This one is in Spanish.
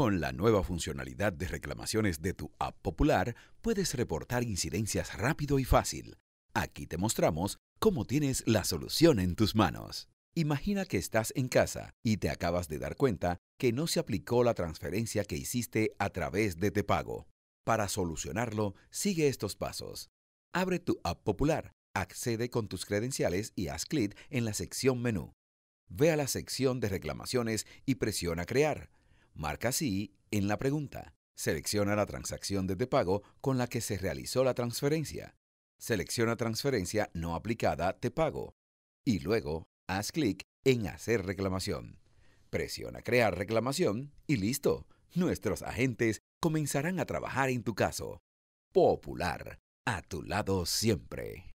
Con la nueva funcionalidad de reclamaciones de tu app popular, puedes reportar incidencias rápido y fácil. Aquí te mostramos cómo tienes la solución en tus manos. Imagina que estás en casa y te acabas de dar cuenta que no se aplicó la transferencia que hiciste a través de Tepago. Para solucionarlo, sigue estos pasos. Abre tu app popular, accede con tus credenciales y haz clic en la sección menú. Ve a la sección de reclamaciones y presiona Crear. Marca sí en la pregunta. Selecciona la transacción de te pago con la que se realizó la transferencia. Selecciona transferencia no aplicada te pago. Y luego, haz clic en Hacer reclamación. Presiona Crear reclamación y listo. Nuestros agentes comenzarán a trabajar en tu caso. Popular, a tu lado siempre.